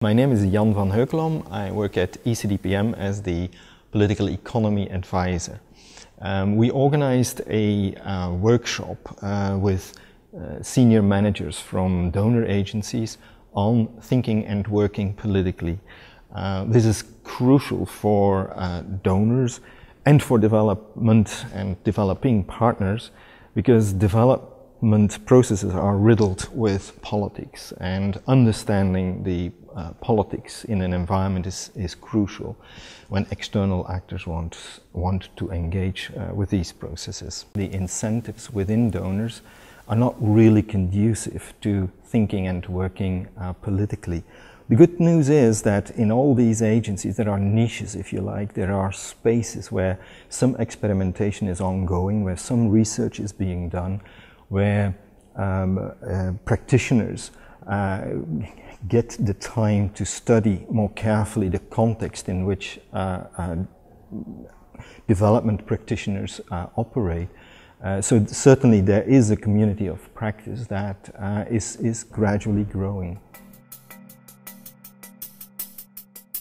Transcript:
My name is Jan van Heukelom. I work at ECDPM as the Political Economy Advisor. Um, we organized a uh, workshop uh, with uh, senior managers from donor agencies on thinking and working politically. Uh, this is crucial for uh, donors and for development and developing partners because develop development processes are riddled with politics, and understanding the uh, politics in an environment is, is crucial when external actors want, want to engage uh, with these processes. The incentives within donors are not really conducive to thinking and working uh, politically. The good news is that in all these agencies, there are niches, if you like, there are spaces where some experimentation is ongoing, where some research is being done, where um, uh, practitioners uh, get the time to study more carefully the context in which uh, uh development practitioners uh, operate. Uh, so certainly there is a community of practice that is is gradually growing.